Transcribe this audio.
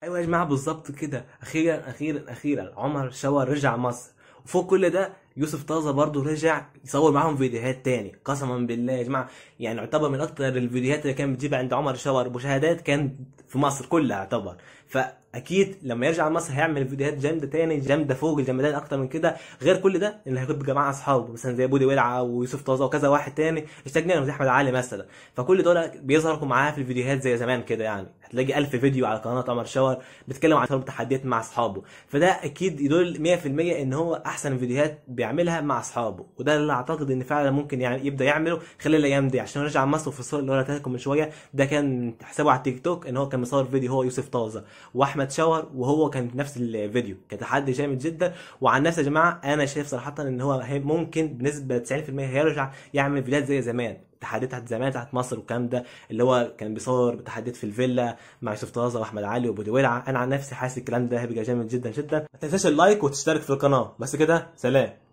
ايوه يا جماعه بالظبط كده اخيرا اخيرا اخيرا عمر شاور رجع مصر وفوق كل ده يوسف طازة برضه رجع يصور معاهم فيديوهات تاني قسما بالله يا جماعة يعني يعتبر من أكتر الفيديوهات اللي كان بتجيب عند عمر شاور مشاهدات كان في مصر كلها طبعا فاكيد لما يرجع مصر هيعمل فيديوهات جامده تاني جامده فوق الجمدان اكتر من كده غير كل ده ان هيكون بجماعه اصحابه مثلا زي بودي ولعه ويوسف طازه وكذا واحد تاني اشتاجنا زي احمد علي مثلا فكل دول بيظهروا معاه في الفيديوهات زي زمان كده يعني هتلاقي ألف فيديو على قناه قمر شاور بيتكلم عن تحديات مع اصحابه فده اكيد يدل 100% ان هو احسن فيديوهات بيعملها مع اصحابه وده اللي اعتقد ان فعلا ممكن يعني يبدا يعمله خلال الايام دي عشان رجع مصر في الصور اللي هو من شويه ده كان حسابه على التيك توك ان هو كان كان مصور فيديو هو يوسف طازه واحمد شاور وهو كان في نفس الفيديو كتحدي جامد جدا وعن نفسي يا جماعه انا شايف صراحه ان هو ممكن بنسبه 90% هيرجع يعمل فيديوهات زي زمان تحديات تحت زمان بتاعت مصر والكلام ده اللي هو كان بيصور تحديات في الفيلا مع يوسف طازه واحمد علي وبودي ولع انا عن نفسي حاسس الكلام ده هيبقى جامد جدا جدا ما تنساش اللايك وتشترك في القناه بس كده سلام